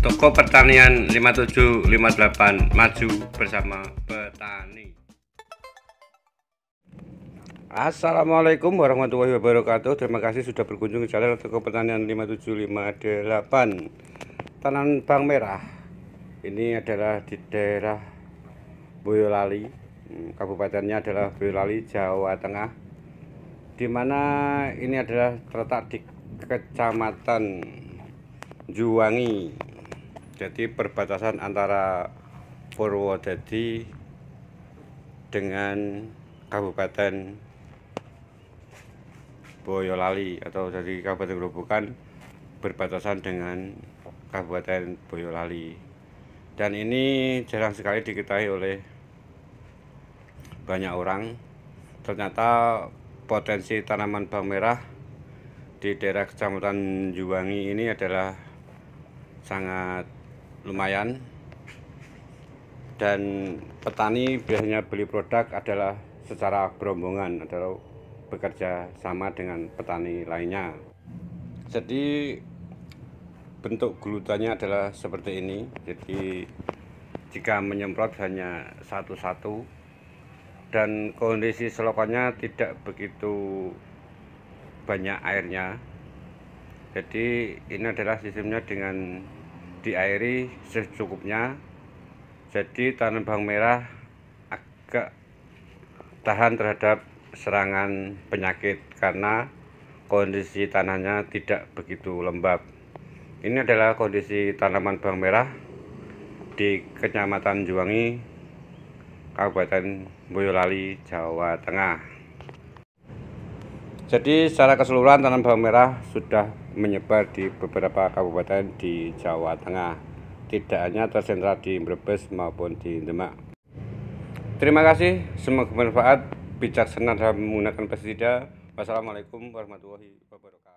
Toko Pertanian 5758 Maju bersama petani. Assalamualaikum warahmatullahi wabarakatuh. Terima kasih sudah berkunjung ke channel Toko Pertanian 5758. Tanaman bang merah. Ini adalah di daerah Boyolali. Hmm, kabupatennya adalah Boyolali, Jawa Tengah. Dimana ini adalah terletak di Kecamatan Juwangi jadi perbatasan antara Purwodadi dengan Kabupaten Boyolali atau dari Kabupaten Grobogan berbatasan dengan Kabupaten Boyolali dan ini jarang sekali diketahui oleh banyak orang ternyata potensi tanaman bawang merah di daerah Kecamatan Juwangi ini adalah sangat lumayan dan petani biasanya beli produk adalah secara berombongan atau bekerja sama dengan petani lainnya jadi bentuk gulutannya adalah seperti ini jadi jika menyemprot hanya satu-satu dan kondisi selokannya tidak begitu banyak airnya jadi ini adalah sistemnya dengan diairi secukupnya jadi tanaman bawang merah agak tahan terhadap serangan penyakit karena kondisi tanahnya tidak begitu lembab ini adalah kondisi tanaman bawang merah di Kecamatan Juwangi Kabupaten Boyolali Jawa Tengah jadi secara keseluruhan tanaman bawang merah sudah menyebar di beberapa kabupaten di Jawa Tengah. Tidak hanya tersentra di Brebes maupun di Demak. Terima kasih, semoga bermanfaat. Bijaksana dalam menggunakan pestisida. Wassalamualaikum warahmatullahi wabarakatuh.